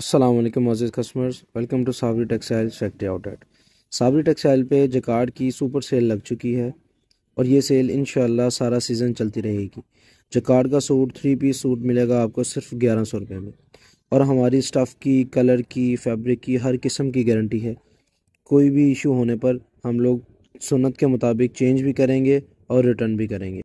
Aslam Majid customers welcome to Sabri textile factory outlet Sabri textile पे jacquard की super sale लग चुकी है और ये सेल इन सारा सीज़न चलती रहेगी जकार्ड का सूट थ्री पीस सूट मिलेगा आपको सिर्फ ग्यारह सौ रुपये में और हमारी स्टफ़ की कलर की फैब्रिक की हर किस्म की गारंटी है कोई भी इशू होने पर हम लोग सुनत के मुताबिक चेंज भी करेंगे और रिटर्न भी करेंगे